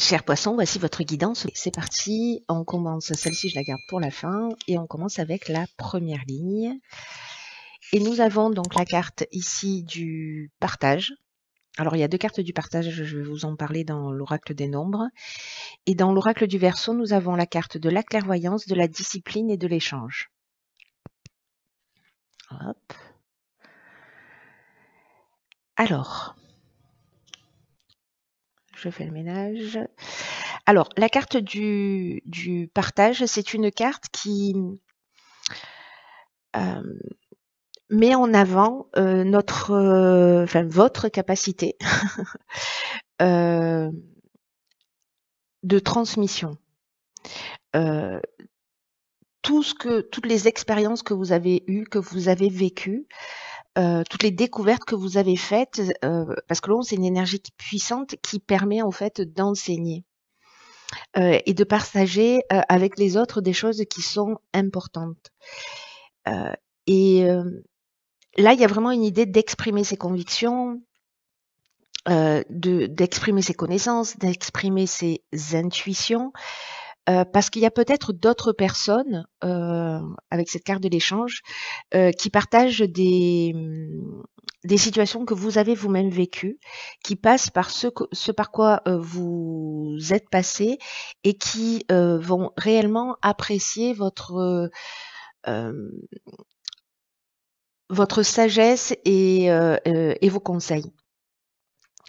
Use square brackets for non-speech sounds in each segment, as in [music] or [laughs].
Cher poisson, voici votre guidance. C'est parti, on commence, celle-ci je la garde pour la fin, et on commence avec la première ligne. Et nous avons donc la carte ici du partage. Alors il y a deux cartes du partage, je vais vous en parler dans l'oracle des nombres. Et dans l'oracle du verso, nous avons la carte de la clairvoyance, de la discipline et de l'échange. Hop. Alors, je fais le ménage. Alors, la carte du, partage, c'est une carte qui euh, met en avant euh, notre, euh, votre capacité [laughs] de transmission. tout ce que, toutes les expériences que vous avez eues, que vous avez vécues, euh, toutes les découvertes que vous avez faites, euh, parce que l'on, c'est une énergie puissante qui permet en fait d'enseigner euh, et de partager avec les autres des choses qui sont importantes. et là, il y a vraiment une idée d'exprimer ses convictions, d'exprimer ses connaissances, d'exprimer ses intuitions. Euh, parce qu'il y a peut-être d'autres personnes euh, avec cette carte de l'échange euh, qui partagent des, mm, des situations que vous avez vous-même vécues, qui passent par ce, par quoi vous êtes passé et qui vont réellement apprécier votre mm, votre sagesse et, et vos conseils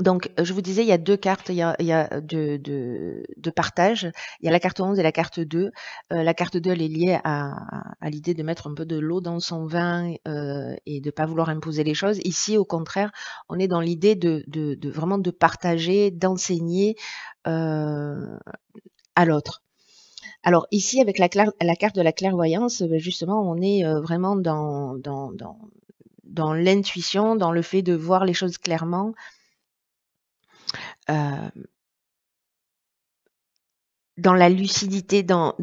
donc, je vous disais, il y a deux cartes il y a, de, de, partage. Il y a la carte 11 et la carte 2. Euh, la carte 2, elle est liée à, à, l'idée de mettre un peu de l'eau dans son vin euh, et de ne pas vouloir imposer les choses. Ici, au contraire, on est dans l'idée de, de, vraiment de partager, d'enseigner euh, à l'autre. Alors ici, avec la, la, carte de la clairvoyance, ben, justement, on est vraiment dans, dans, dans dans l'intuition, dans le fait de voir les choses clairement, dans la lucidité, dans,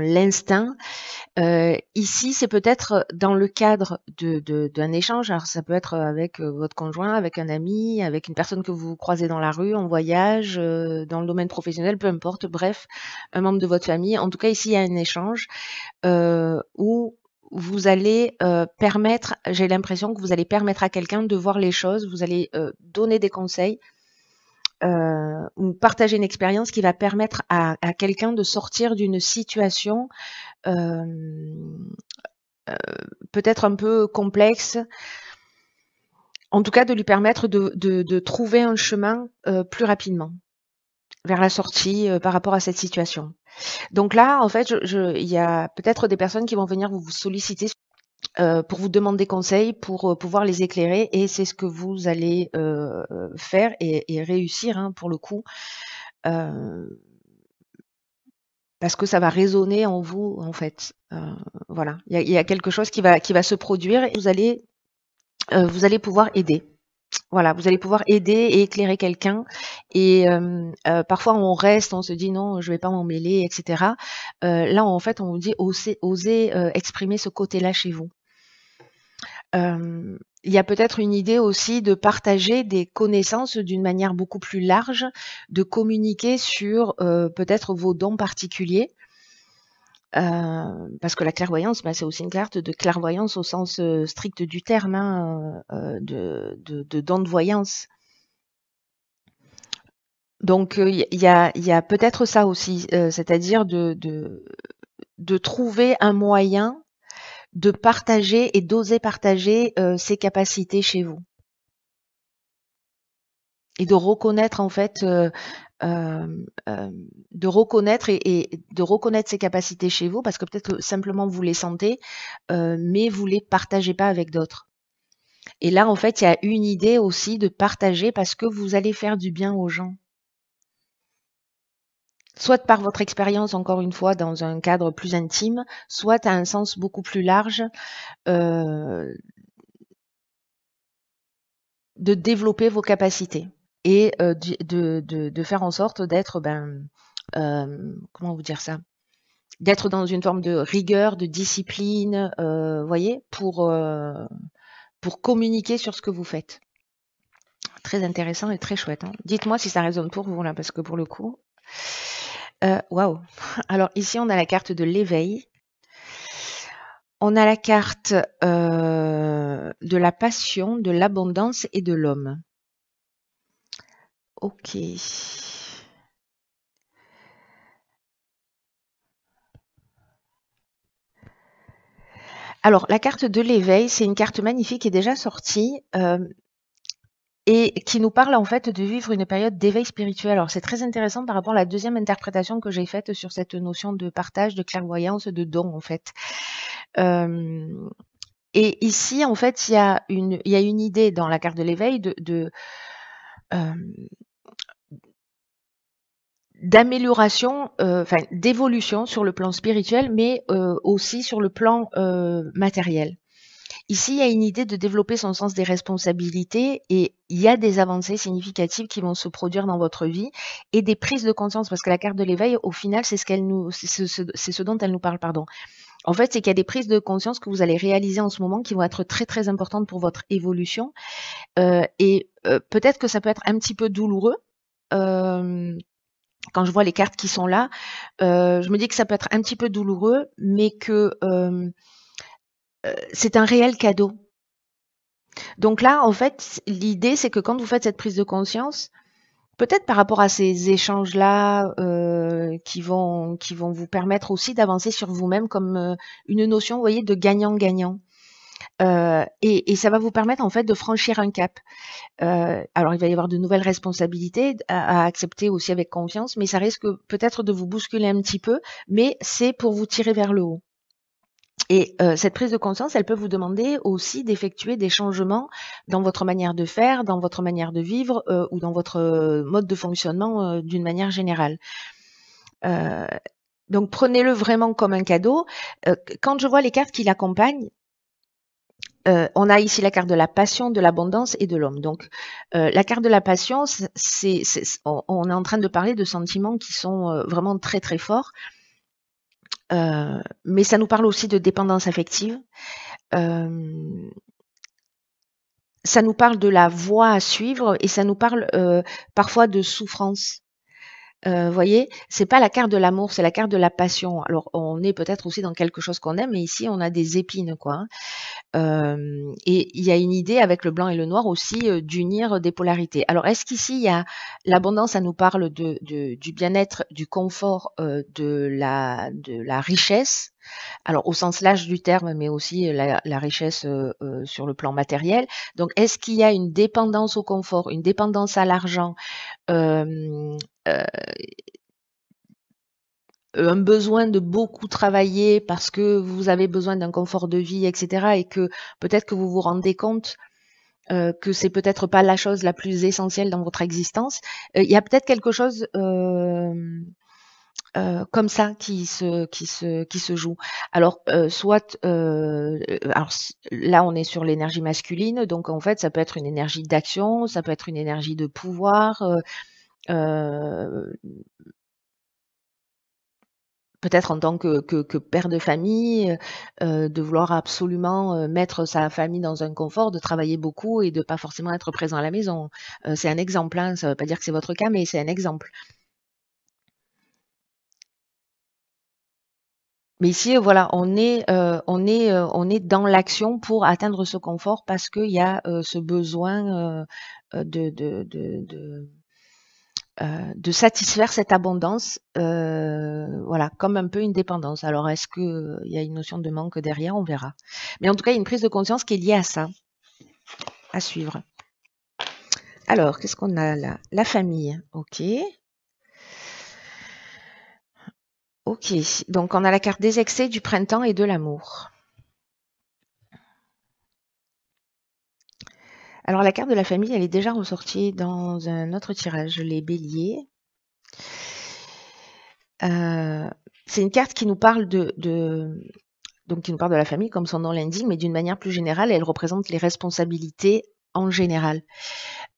l'instinct. ici, c'est peut-être dans le cadre d'un échange. Alors, ça peut être avec votre conjoint, avec un ami, avec une personne que vous croisez dans la rue, en voyage, dans le domaine professionnel, peu importe. Bref, un membre de votre famille. En tout cas, ici, il y a un échange où vous allez permettre, j'ai l'impression que vous allez permettre à quelqu'un de voir les choses, vous allez donner des conseils, euh, ou partager une expérience qui va permettre à, quelqu'un de sortir d'une situation euh, euh, peut-être un peu complexe, en tout cas de lui permettre de, trouver un chemin plus rapidement vers la sortie par rapport à cette situation. Donc là, en fait, il y a peut-être des personnes qui vont venir vous solliciter euh, pour vous demander des conseils, pour euh, pouvoir les éclairer. Et c'est ce que vous allez euh, faire et, réussir hein, pour le coup. parce que ça va résonner en vous, en fait. voilà. Il y, a quelque chose qui va, qui va se produire et vous allez, vous allez pouvoir aider voilà, vous allez pouvoir aider et éclairer quelqu'un. Et euh, euh, parfois on reste, on se dit non, je ne vais pas m'en mêler, etc. Euh, là, en fait, on vous dit oser osez exprimer ce côté-là chez vous. Il y a peut-être une idée aussi de partager des connaissances d'une manière beaucoup plus large, de communiquer sur peut-être vos dons particuliers. Euh, parce que la clairvoyance, mais ben, c'est aussi une carte de clairvoyance au sens euh, strict du terme, hein, euh, de, de, don de voyance. Donc il y a, peut-être ça aussi, c'est-à-dire de, de, de, trouver un moyen de partager et d'oser partager ses capacités chez vous. Et de reconnaître en fait de reconnaître et, de reconnaître ces capacités chez vous parce que peut-être simplement vous les sentez, mais vous les partagez pas avec d'autres. Et là, en fait, il y a une idée aussi de partager parce que vous allez faire du bien aux gens. Soit par votre expérience, encore une fois, dans un cadre plus intime, soit à un sens beaucoup plus large, de développer vos capacités et euh, de, faire en sorte d'être, ben, euh, comment vous dire ça D'être dans une forme de rigueur, de discipline, euh, vous voyez, pour, pour communiquer sur ce que vous faites très intéressant et très chouette. Hein. Dites-moi si ça résonne pour vous là, parce que pour le coup, waouh. [laughs] Alors ici, on a la carte de l'éveil. On a la carte de la passion, de l'abondance et de l'homme. Ok. Alors, la carte de l'éveil, c'est une carte magnifique qui est déjà sortie. Euh, et qui nous parle en fait de vivre une période d'éveil spirituel. Alors c'est très intéressant par rapport à la deuxième interprétation que j'ai faite sur cette notion de partage, de clairvoyance, de don en fait. Euh, et ici en fait il y, a une, idée dans la carte de l'éveil de d'amélioration, enfin d'évolution sur le plan spirituel, mais aussi sur le plan matériel. Ici, il y a une idée de développer son sens des responsabilités et il y a des avancées significatives qui vont se produire dans votre vie et des prises de conscience parce que la carte de l'éveil, au final, c'est ce, ce dont elle nous parle, pardon. En fait, c'est qu'il y a des prises de conscience que vous allez réaliser en ce moment qui vont être très très importantes pour votre évolution. Euh, et euh, peut-être que ça peut être un petit peu douloureux. Euh, quand je vois les cartes qui sont là, je me dis que ça peut être un petit peu douloureux, mais que c'est un réel cadeau. Donc là, en fait, l'idée, c'est que quand vous faites cette prise de conscience, peut-être par rapport à ces échanges-là euh, qui vont qui vont vous permettre aussi d'avancer sur vous-même comme euh, une notion, vous voyez, de gagnant-gagnant. Euh, et, ça va vous permettre en fait de franchir un cap. alors il va y avoir de nouvelles responsabilités à accepter aussi avec confiance, mais ça risque peut-être de vous bousculer un petit peu, mais c'est pour vous tirer vers le haut. Et euh, cette prise de conscience, elle peut vous demander aussi d'effectuer des changements dans votre manière de faire, dans votre manière de vivre euh, ou dans votre euh, mode de fonctionnement d'une manière générale. donc prenez-le vraiment comme un cadeau. quand je vois les cartes qui l'accompagnent, on a ici la carte de la passion, de l'abondance et de l'homme. Donc la carte de la passion, c'est, on, est en train de parler de sentiments qui sont vraiment très très forts. Euh, mais ça nous parle aussi de dépendance affective. Euh, ça nous parle de la voie à suivre et ça nous parle euh, parfois de souffrance. Vous euh, voyez, c'est pas la carte de l'amour, c'est la carte de la passion. Alors, on est peut-être aussi dans quelque chose qu'on aime, mais ici, on a des épines, quoi. Hein. Euh, et il y a une idée avec le blanc et le noir aussi euh, d'unir des polarités. Alors, est-ce qu'ici, il y a l'abondance, ça nous parle de, du bien-être, du confort, de la, de la richesse, alors au sens large du terme, mais aussi la, richesse sur le plan matériel. Donc est-ce qu'il y a une dépendance au confort, une dépendance à l'argent, euh, un besoin de beaucoup travailler parce que vous avez besoin d'un confort de vie, etc. Et que peut-être que vous vous rendez compte euh, que c'est peut-être pas la chose la plus essentielle dans votre existence. Euh, il y a peut-être quelque chose comme ça qui se qui qui se joue. Alors soit alors là on est sur l'énergie masculine, donc en fait ça peut être une énergie d'action, ça peut être une énergie de pouvoir. Euh, peut-être en tant que, père de famille, euh, de vouloir absolument euh, mettre sa famille dans un confort, de travailler beaucoup et de ne pas forcément être présent à la maison. c'est un exemple, hein, ça ne veut pas dire que c'est votre cas, mais c'est un exemple. Mais ici, voilà, on est, dans l'action pour atteindre ce confort parce qu'il y a ce besoin de, euh, de satisfaire cette abondance, euh, voilà, comme un peu une dépendance. Alors, est-ce qu'il euh, y a une notion de manque derrière On verra. Mais en tout cas, il y a une prise de conscience qui est liée à ça, à suivre. Alors, qu'est-ce qu'on a là La famille, ok. Ok, donc on a la carte des excès, du printemps et de l'amour. Alors la carte de la famille, elle est déjà ressortie dans un autre tirage, les béliers. Euh, c'est une carte qui nous parle de, donc qui nous parle de la famille, comme son nom l'indique, mais d'une manière plus générale, elle représente les responsabilités en général.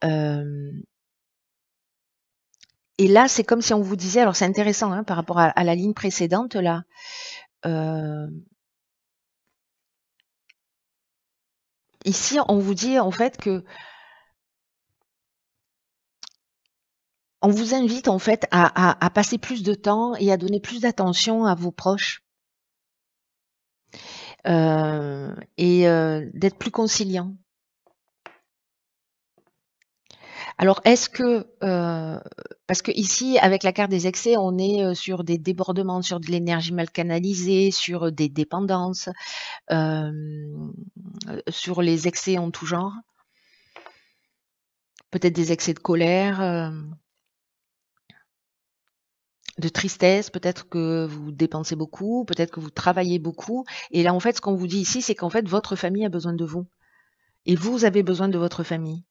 Euh, et là, c'est comme si on vous disait, alors c'est intéressant hein, par rapport à, la ligne précédente là. Euh, ici, on vous dit en fait que on vous invite en fait à, passer plus de temps et à donner plus d'attention à vos proches euh, et euh, d'être plus conciliant. Alors, est-ce que, euh, parce que ici, avec la carte des excès, on est euh, sur des débordements, sur de l'énergie mal canalisée, sur des dépendances, euh, sur les excès en tout genre Peut-être des excès de colère, de tristesse, peut-être que vous dépensez beaucoup, peut-être que vous travaillez beaucoup. Et là, en fait, ce qu'on vous dit ici, c'est qu'en fait, votre famille a besoin de vous. Et vous avez besoin de votre famille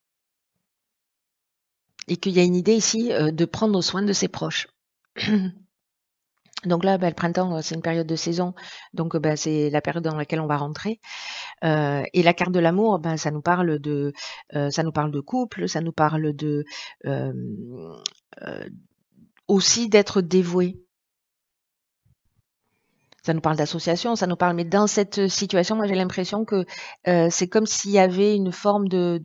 et qu'il y a une idée ici euh, de prendre soin de ses proches. [clears throat] Donc là, ben, le printemps, euh, c'est une période de saison, donc ben, c'est la période dans laquelle on va rentrer. et la carte de l'amour, ben, ça nous parle de, ça nous parle de couple, ça nous parle de aussi d'être dévoué ça nous parle d'association, ça nous parle, mais dans cette situation, moi j'ai l'impression que euh, c'est comme s'il y avait une forme de,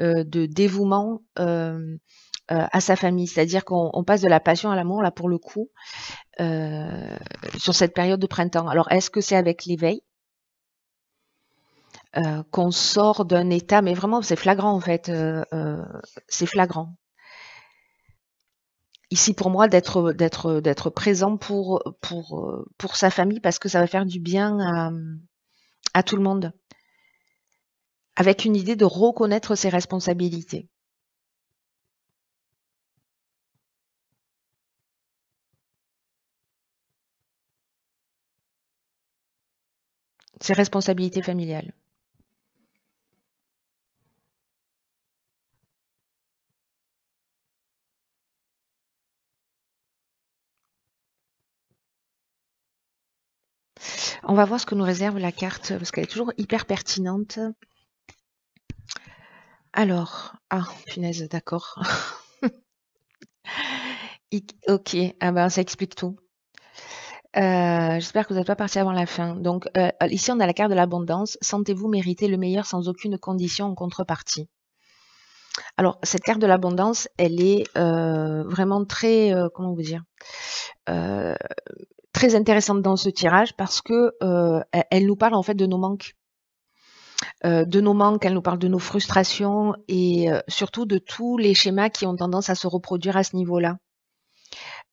euh, dévouement euh, à sa famille, c'est-à-dire qu'on passe de la passion à l'amour, là pour le coup, sur cette période de printemps. Alors est-ce que c'est avec l'éveil qu'on sort d'un état, mais vraiment c'est flagrant en fait, c'est flagrant ici pour moi d'être présent pour sa famille parce que ça va faire du bien à tout le monde avec une idée de reconnaître ses responsabilités. Ses responsabilités familiales. On va voir ce que nous réserve la carte, parce qu'elle est toujours hyper pertinente. Alors, ah, punaise, d'accord. [laughs] ok, ah ben, ça explique tout. Euh, j'espère que vous n'êtes pas parti avant la fin. Donc, euh, ici, on a la carte de l'abondance. Sentez-vous mériter le meilleur sans aucune condition en contrepartie. Alors, cette carte de l'abondance, elle est euh, vraiment très, euh, comment vous dire, euh, très intéressante dans ce tirage parce que elle nous parle en fait de nos manques. de nos manques, elle nous parle de nos frustrations et surtout de tous les schémas qui ont tendance à se reproduire à ce niveau-là.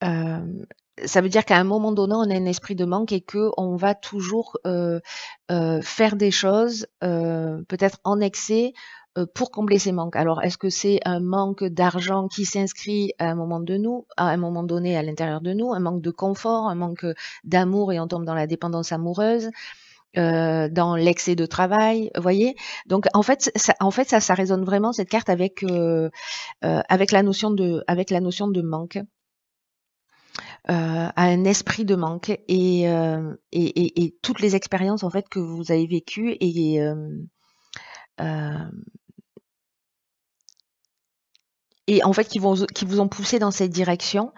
ça veut dire qu'à un moment donné, on a un esprit de manque et que on va toujours faire des choses peut-être en excès euh, pour combler ces manques. Alors, est-ce que c'est un manque d'argent qui s'inscrit à un moment de nous, à un moment donné à l'intérieur de nous, un manque de confort, un manque d'amour et on tombe dans la dépendance amoureuse euh, dans l'excès de travail, vous voyez. Donc en fait, ça, en fait, ça, ça résonne vraiment cette carte avec euh, euh avec la notion de avec la notion de manque, euh, à un esprit de manque et et, et, toutes les expériences en fait que vous avez vécues et euh, et en fait qui, vont, qui vous ont poussé dans cette direction.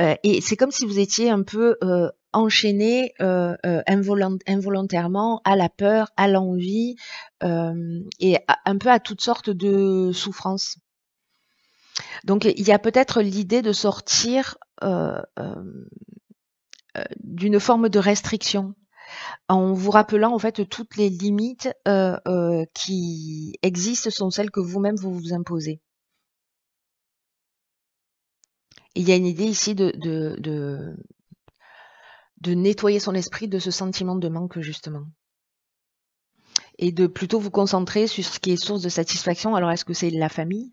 Euh, et c'est comme si vous étiez un peu euh, enchaîné euh, euh involontairement à la peur, à l'envie euh, et un peu à toutes sortes de souffrances. Donc il y a peut-être l'idée de sortir d'une forme de restriction en vous rappelant en fait toutes les limites qui existent sont celles que vous-même vous vous imposez. il y a une idée ici de, nettoyer son esprit de ce sentiment de manque, justement et de plutôt vous concentrer sur ce qui est source de satisfaction. Alors, est-ce que c'est la famille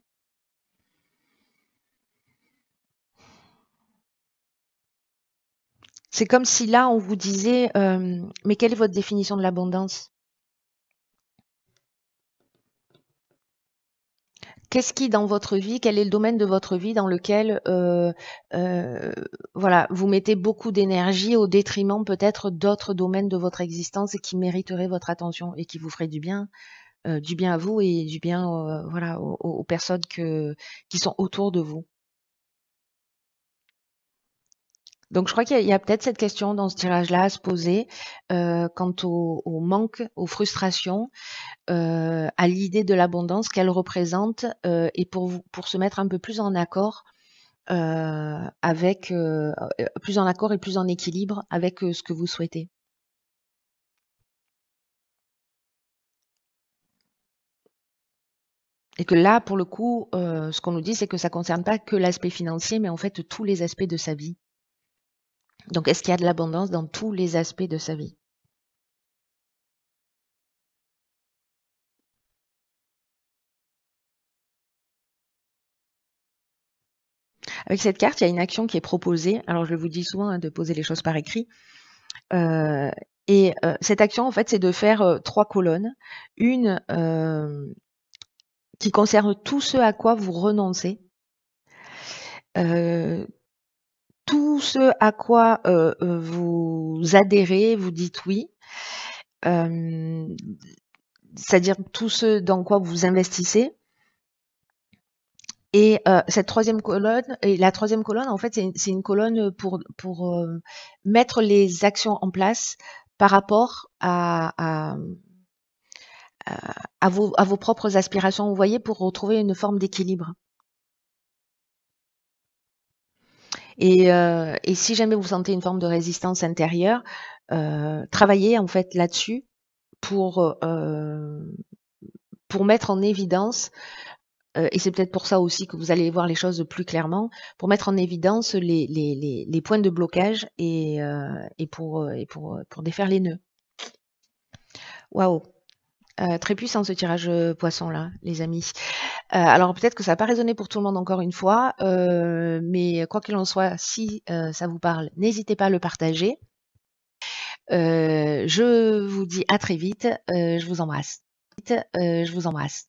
C'est comme si là, on vous disait, euh, mais quelle est votre définition de l'abondance qu'est-ce qui dans votre vie, quel est le domaine de votre vie dans lequel euh, euh, voilà, vous mettez beaucoup d'énergie au détriment peut-être d'autres domaines de votre existence et qui mériteraient votre attention et qui vous feraient du bien, euh, du bien à vous et du bien voilà, aux, personnes qui sont autour de vous. Donc je crois qu'il y a, peut-être cette question dans ce tirage-là à se poser euh, quant au, manque, aux frustrations, euh, à l'idée de l'abondance qu'elle représente euh, et pour, pour se mettre un peu plus en accord avec, plus en accord et plus en équilibre avec ce que vous souhaitez. Et que là, pour le coup, ce qu'on nous dit, c'est que ça ne concerne pas que l'aspect financier, mais en fait tous les aspects de sa vie. Donc, est-ce qu'il y a de l'abondance dans tous les aspects de sa vie Avec cette carte, il y a une action qui est proposée. Alors, je vous dis souvent hein, de poser les choses par écrit. Euh, et euh, cette action, en fait, c'est de faire euh, trois colonnes. Une qui concerne tout ce à quoi vous renoncez tout ce à quoi euh, euh, vous adhérez, vous dites oui. Euh, c'est-à-dire tout ce dans quoi vous investissez. Et cette troisième colonne, et la troisième colonne, en fait, c'est une, colonne pour, pour mettre les actions en place par rapport à, à, à, vos, à vos propres aspirations, vous voyez, pour retrouver une forme d'équilibre. Euh, et, si jamais vous sentez une forme de résistance intérieure, euh, travaillez en fait là-dessus pour, euh, pour mettre en évidence, euh, et c'est peut-être pour ça aussi que vous allez voir les choses plus clairement, pour mettre en évidence les, les, les, points de blocage et, et, pour, et pour, pour défaire les nœuds. Waouh Très puissant ce tirage poisson là, les amis. Euh, alors peut-être que ça n'a pas résonné pour tout le monde encore une fois, euh, mais quoi qu'il en soit, si euh, ça vous parle, n'hésitez pas à le partager. je vous dis à très vite, je vous embrasse. je vous embrasse.